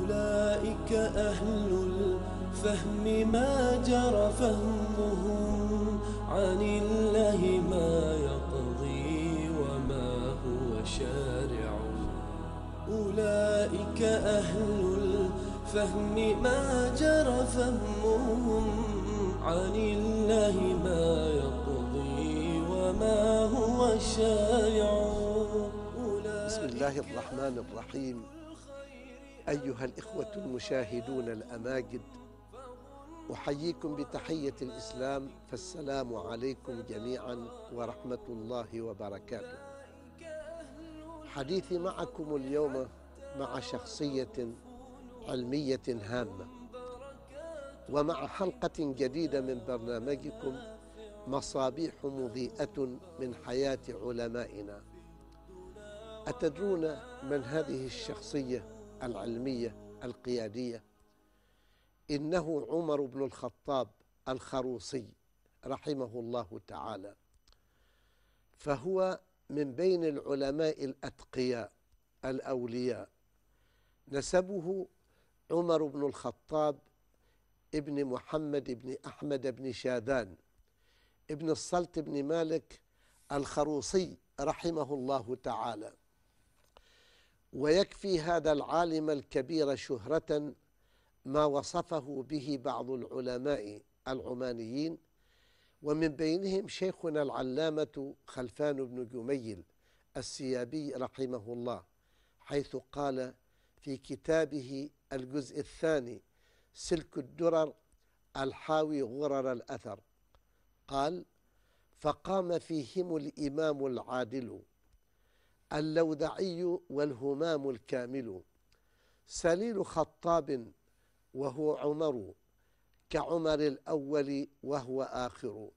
أولئك أهل الفهم ما جرى فهمهم عن الله ما يقضي وما هو شارع أولئك أهل الفهم ما جرى فهمهم عن الله ما يقضي وما هو شارع بسم الله الرحمن الرحيم أيها الإخوة المشاهدون الأماجد أحييكم بتحية الإسلام فالسلام عليكم جميعا ورحمة الله وبركاته حديثي معكم اليوم مع شخصية علمية هامة ومع حلقة جديدة من برنامجكم مصابيح مضيئة من حياة علمائنا أتدرون من هذه الشخصية؟ العلمية القيادية إنه عمر بن الخطاب الخروصي رحمه الله تعالى فهو من بين العلماء الأتقياء الأولياء نسبه عمر بن الخطاب ابن محمد بن أحمد بن شاذان ابن الصلت بن مالك الخروصي رحمه الله تعالى ويكفي هذا العالم الكبير شهرة ما وصفه به بعض العلماء العمانيين ومن بينهم شيخنا العلامة خلفان بن جميل السيابي رحمه الله حيث قال في كتابه الجزء الثاني سلك الدرر الحاوي غرر الأثر قال فقام فيهم الإمام العادل اللودعي والهمام الكامل سليل خطاب وهو عمر كعمر الأول وهو آخر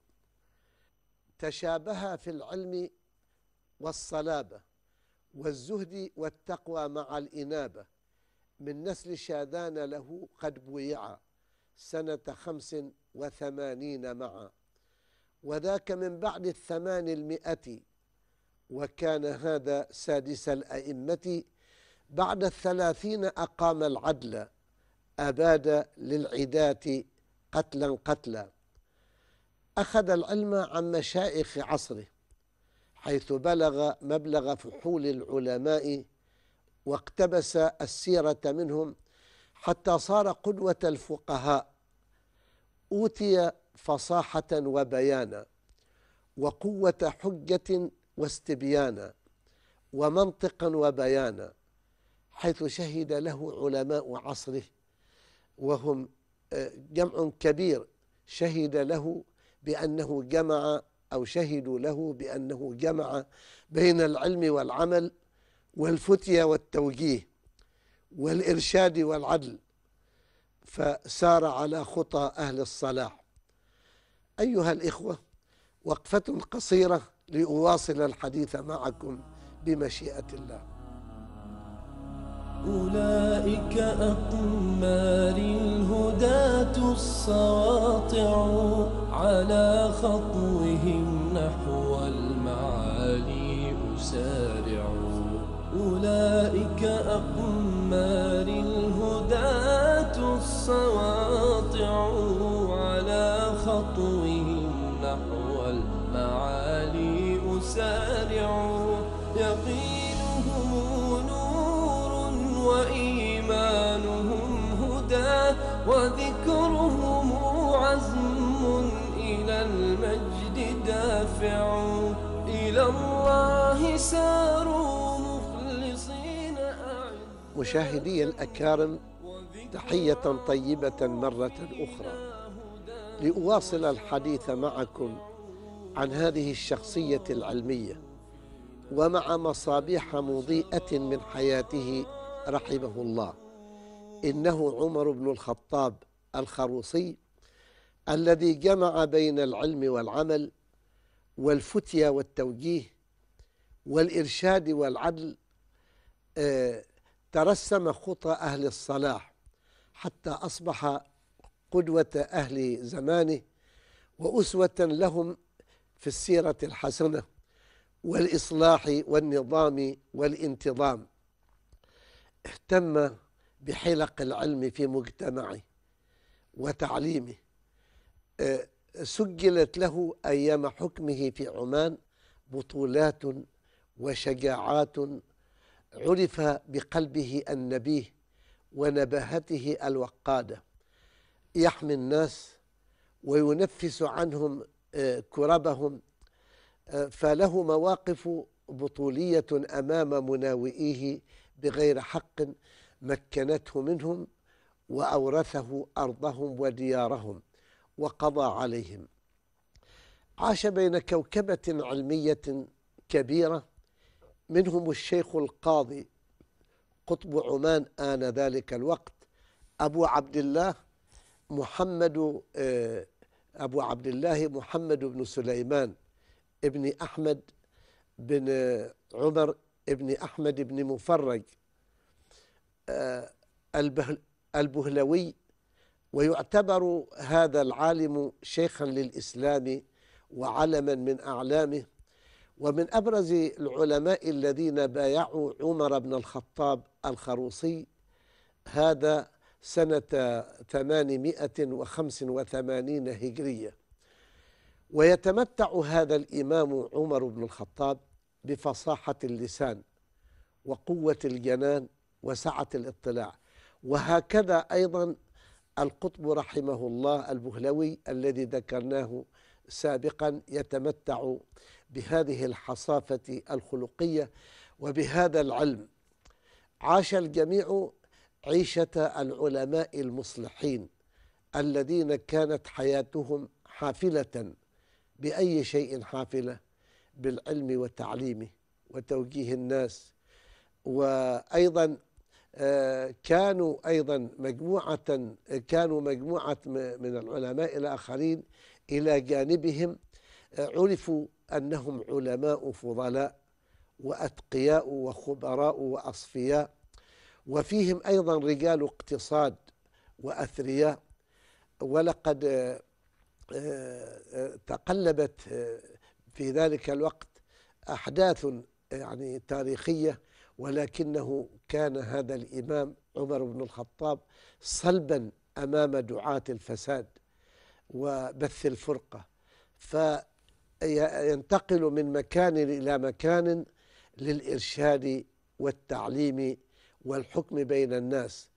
تشابها في العلم والصلابة والزهد والتقوى مع الإنابة من نسل شاذان له قد بويعا سنة خمس وثمانين معا وذاك من بعد الثمان المئة وكان هذا سادس الأئمة بعد الثلاثين أقام العدل أباد للعداة قتلا قتلا أخذ العلم عن مشايخ عصره حيث بلغ مبلغ فحول العلماء واقتبس السيرة منهم حتى صار قدوة الفقهاء أوتي فصاحة وبيانا وقوة حجة واستبيانا ومنطقا وبيانا حيث شهد له علماء عصره وهم آه، جمع كبير شهد له بأنه جمع أو شهدوا له بأنه جمع بين العلم والعمل والفتية والتوجيه والإرشاد والعدل فسار على خطى أهل الصلاح أيها الإخوة وقفة قصيرة لأواصل الحديث معكم بمشيئة الله أولئك أقمار الهداة الصواطع على خطوهم نحو المعالي أسارع أولئك أقمار الهداة الصواطع وذكرهم عزم إلى المجد دافع إلى الله ساروا مخلصين مشاهدي الأكارم تحية طيبة مرة أخرى لأواصل الحديث معكم عن هذه الشخصية العلمية ومع مصابيح مضيئة من حياته رحمه الله إنه عمر بن الخطاب الخروصي الذي جمع بين العلم والعمل والفتية والتوجيه والإرشاد والعدل آه، ترسم خطى أهل الصلاح حتى أصبح قدوة أهل زمانه وأسوة لهم في السيرة الحسنة والإصلاح والنظام والانتظام اهتم بحلق العلم في مجتمعه وتعليمه أه، سجلت له أيام حكمه في عمان بطولات وشجاعات عرف بقلبه النبيه ونباهته الوقادة يحمي الناس وينفس عنهم أه، كربهم أه، فله مواقف بطولية أمام مناوئيه بغير حق مكنته منهم وأورثه أرضهم وديارهم وقضى عليهم عاش بين كوكبة علمية كبيرة منهم الشيخ القاضي قطب عمان آن ذلك الوقت أبو عبد الله محمد آه، أبو عبد الله محمد بن سليمان ابن أحمد بن آه، عمر ابن أحمد بن مفرج آه، البهلوي ويعتبر هذا العالم شيخا للإسلام وعلما من أعلامه ومن أبرز العلماء الذين بايعوا عمر بن الخطاب الخروصي هذا سنة 885 هجرية ويتمتع هذا الإمام عمر بن الخطاب بفصاحة اللسان وقوة الجنان وسعة الاطلاع وهكذا أيضا القطب رحمه الله البهلوي الذي ذكرناه سابقا يتمتع بهذه الحصافة الخلقية وبهذا العلم عاش الجميع عيشة العلماء المصلحين الذين كانت حياتهم حافلة بأي شيء حافلة بالعلم وتعليمه وتوجيه الناس وأيضا كانوا أيضا مجموعة كانوا مجموعة من العلماء الآخرين إلى جانبهم آه، عرفوا أنهم علماء فضلاء وأتقياء وخبراء وأصفياء وفيهم أيضا رجال اقتصاد وأثرياء ولقد آه، آه، تقلبت في ذلك الوقت أحداث يعني تاريخية ولكنه كان هذا الإمام عمر بن الخطاب صلبا أمام دعاة الفساد وبث الفرقة فينتقل من مكان إلى مكان للإرشاد والتعليم والحكم بين الناس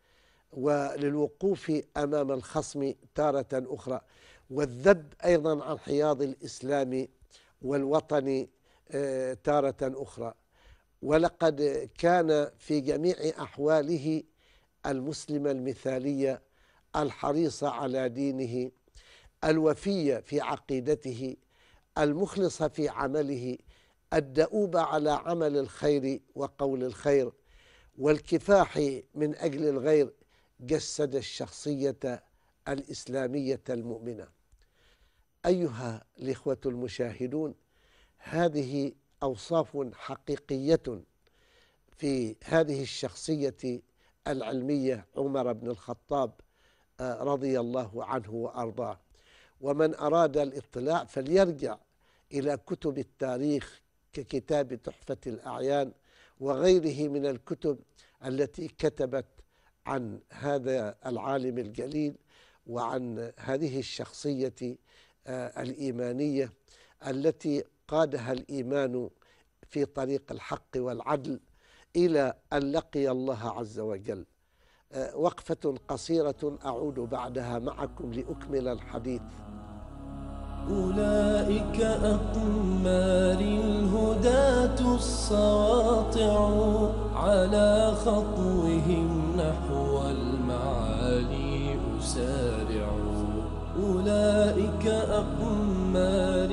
وللوقوف أمام الخصم تارة أخرى والذب أيضا عن حياض الإسلام والوطن آه، تارة أخرى ولقد كان في جميع أحواله المسلم المثالية الحريص على دينه الوفي في عقيدته المخلص في عمله الدؤوب على عمل الخير وقول الخير والكفاح من أجل الغير جسد الشخصية الإسلامية المؤمنة أيها الإخوة المشاهدون هذه أوصاف حقيقية في هذه الشخصية العلمية عمر بن الخطاب آه، رضي الله عنه وأرضاه ومن أراد الاطلاع فليرجع إلى كتب التاريخ ككتاب تحفة الأعيان وغيره من الكتب التي كتبت عن هذا العالم الجليل وعن هذه الشخصية آه، الإيمانية التي قادها الإيمان في طريق الحق والعدل إلى أن لقي الله عز وجل آه، وقفة قصيرة أعود بعدها معكم لأكمل الحديث أولئك أقمار الهداة الصواطع على خطوهم نحو المعالي أسارع أولئك أقمار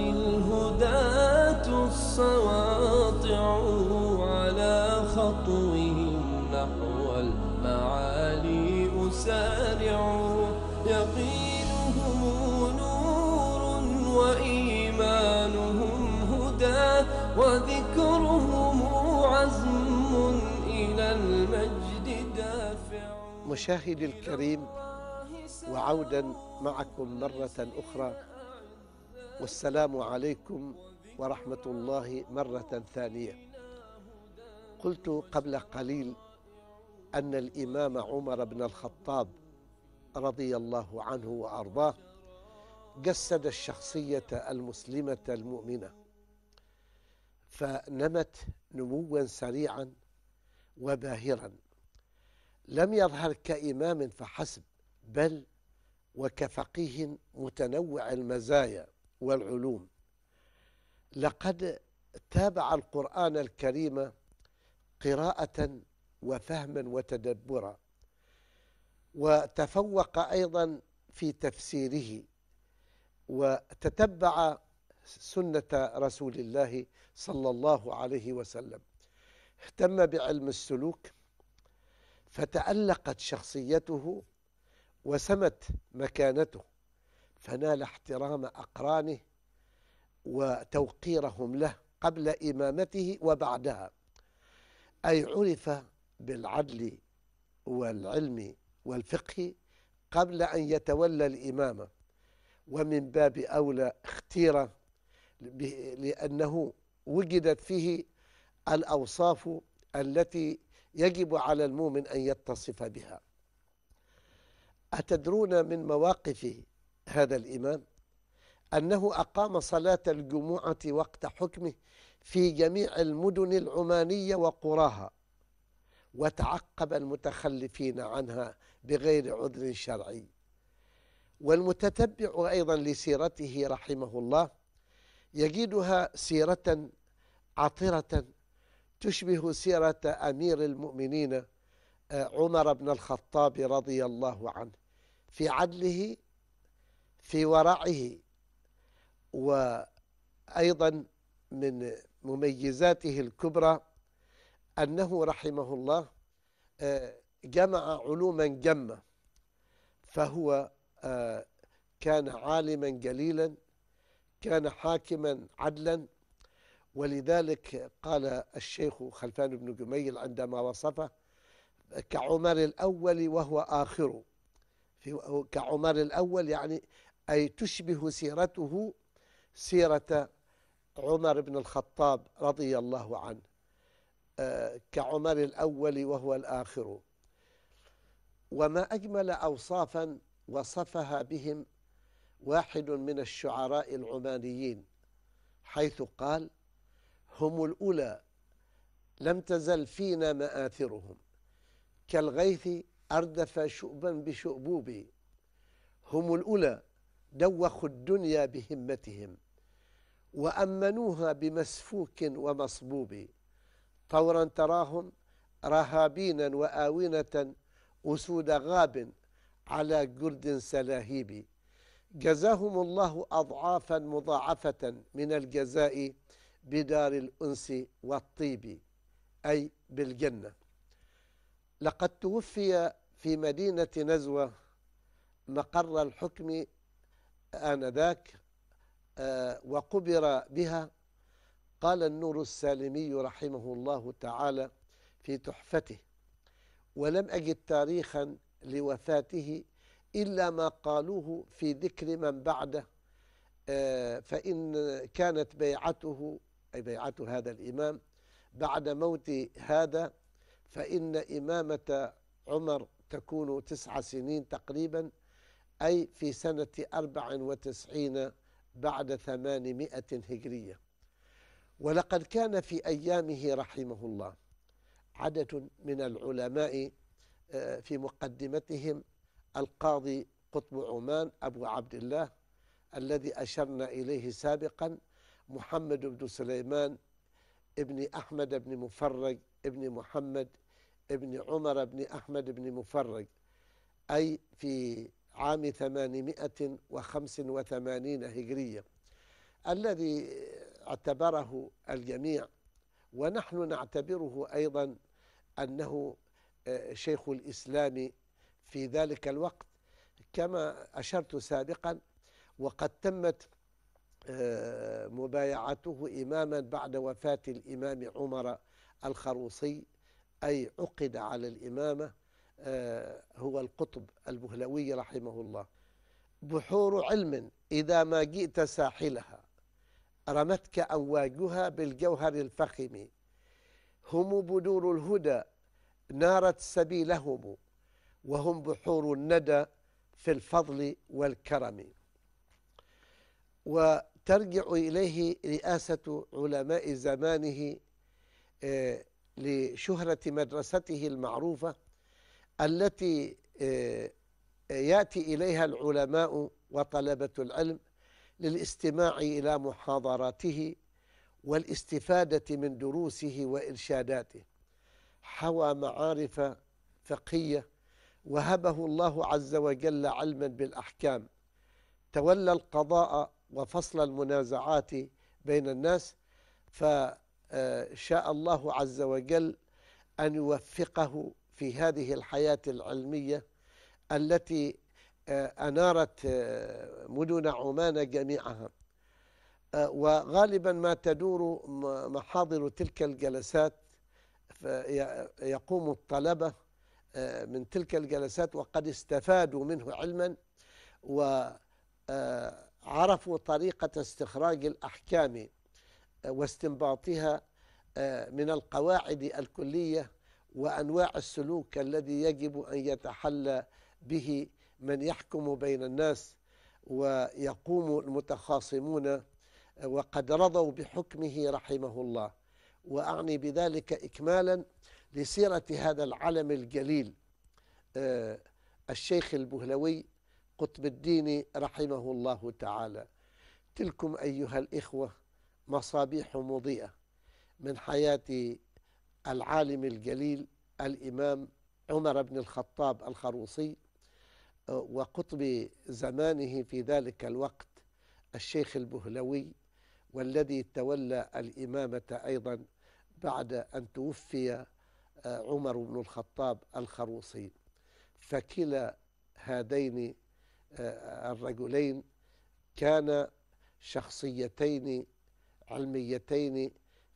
السواطع على خطوهم نحو المعالي أسارع يقينهم نور وإيمانهم هدى وذكرهم عزم إلى المجد دافع مشاهد الكريم وعودا معكم مرة أخرى والسلام عليكم ورحمة الله مرة ثانية قلت قبل قليل أن الإمام عمر بن الخطاب رضي الله عنه وأرضاه جسد الشخصية المسلمة المؤمنة فنمت نموا سريعا وباهرا لم يظهر كإمام فحسب بل وكفقيه متنوع المزايا والعلوم لقد تابع القرآن الكريم قراءة وفهما وتدبرا وتفوق أيضا في تفسيره وتتبع سنة رسول الله صلى الله عليه وسلم اهتم بعلم السلوك فتألقت شخصيته وسمت مكانته فنال احترام أقرانه وتوقيرهم له قبل إمامته وبعدها أي عرف بالعدل والعلم والفقه قبل أن يتولى الإمامة ومن باب أولى اختير لأنه وجدت فيه الأوصاف التي يجب على المؤمن أن يتصف بها أتدرون من مواقف هذا الإمام أنه أقام صلاة الجمعة وقت حكمه في جميع المدن العمانية وقراها وتعقب المتخلفين عنها بغير عذر شرعي والمتتبع أيضا لسيرته رحمه الله يجدها سيرة عطرة تشبه سيرة أمير المؤمنين آه، عمر بن الخطاب رضي الله عنه في عدله في ورعه وأيضا من مميزاته الكبرى أنه رحمه الله آه، جمع علوما جمة فهو آه، كان عالما جليلا كان حاكما عدلا ولذلك قال الشيخ خلفان بن جميل عندما وصفه كعمر الأول وهو آخر كعمر الأول يعني أي تشبه سيرته سيرة عمر بن الخطاب رضي الله عنه آه، كعمر الأول وهو الآخر وما أجمل أوصافا وصفها بهم واحد من الشعراء العمانيين حيث قال هم الأولى لم تزل فينا مآثرهم كالغيث أردف شؤبا بشؤبوب هم الأولى دوخوا الدنيا بهمتهم وأمنوها بمسفوك ومصبوب طورا تراهم رهابينا وآونة أسود غاب على جرد سلاهيب جزاهم الله أضعافا مضاعفة من الجزاء بدار الأنس والطيب أي بالجنة لقد توفي في مدينة نزوة مقر الحكم آنذاك آه، وقبر بها قال النور السالمي رحمه الله تعالى في تحفته ولم أجد تاريخا لوفاته إلا ما قالوه في ذكر من بعده آه، فإن كانت بيعته أي بيعة هذا الإمام بعد موت هذا فإن إمامة عمر تكون تسع سنين تقريبا أي في سنة أربع وتسعين بعد ثمانمائة هجرية ولقد كان في أيامه رحمه الله عدد من العلماء آه، في مقدمتهم القاضي قطب عمان أبو عبد الله الذي أشرنا إليه سابقا محمد بن سليمان ابن أحمد بن مفرج ابن محمد ابن عمر بن أحمد بن مفرج أي في عام 885 هجرية الذي اعتبره الجميع ونحن نعتبره أيضا أنه آه، شيخ الإسلام في ذلك الوقت كما أشرت سابقا وقد تمت آه، مبايعته إماما بعد وفاة الإمام عمر الخروصي أي عقد على الإمامة آه، هو القطب البهلوي رحمه الله بحور علم إذا ما جئت ساحلها رمتك أمواجها بالجوهر الفخم هم بدور الهدى نارت سبيلهم وهم بحور الندى في الفضل والكرم وترجع إليه رئاسة علماء زمانه آه، لشهرة مدرسته المعروفة التي آه، آه، يأتي إليها العلماء وطلبة العلم للاستماع إلى محاضراته والاستفادة من دروسه وإرشاداته حوى معارف فقهية وهبه الله عز وجل علما بالأحكام تولى القضاء وفصل المنازعات بين الناس فشاء آه، الله عز وجل أن يوفقه في هذه الحياة العلمية التي آه، أنارت آه، مدن عمان جميعها آه، وغالبا ما تدور محاضر تلك الجلسات يقوم الطلبة من تلك الجلسات وقد استفادوا منه علما وعرفوا طريقة استخراج الأحكام واستنباطها من القواعد الكلية وأنواع السلوك الذي يجب أن يتحلى به من يحكم بين الناس ويقوم المتخاصمون وقد رضوا بحكمه رحمه الله وأعني بذلك إكمالا لسيرة هذا العلم الجليل آه، الشيخ البهلوي قطب الدين رحمه الله تعالى تلكم أيها الإخوة مصابيح مضيئة من حياة العالم الجليل الإمام عمر بن الخطاب الخروصي آه، وقطب زمانه في ذلك الوقت الشيخ البهلوي والذي تولى الإمامة أيضا بعد أن توفي آه، عمر بن الخطاب الخروصي فكلا هذين آه، الرجلين كان شخصيتين علميتين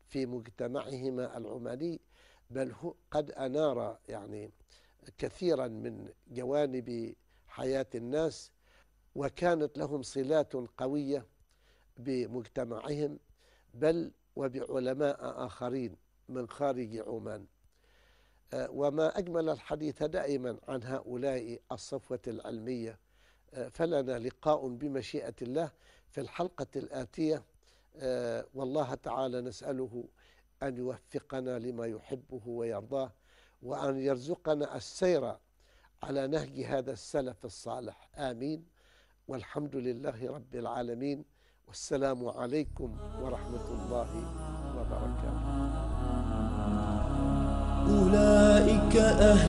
في مجتمعهما العماني بل هو قد أنار يعني كثيرا من جوانب حياة الناس وكانت لهم صلات قوية بمجتمعهم بل وبعلماء آخرين من خارج عمان آه، وما أجمل الحديث دائما عن هؤلاء الصفوة العلمية آه، فلنا لقاء بمشيئة الله في الحلقة الآتية آه، والله تعالى نسأله أن يوفقنا لما يحبه ويرضاه وأن يرزقنا السير على نهج هذا السلف الصالح آمين والحمد لله رب العالمين والسلام عليكم ورحمة الله وبركاته أولئك أهل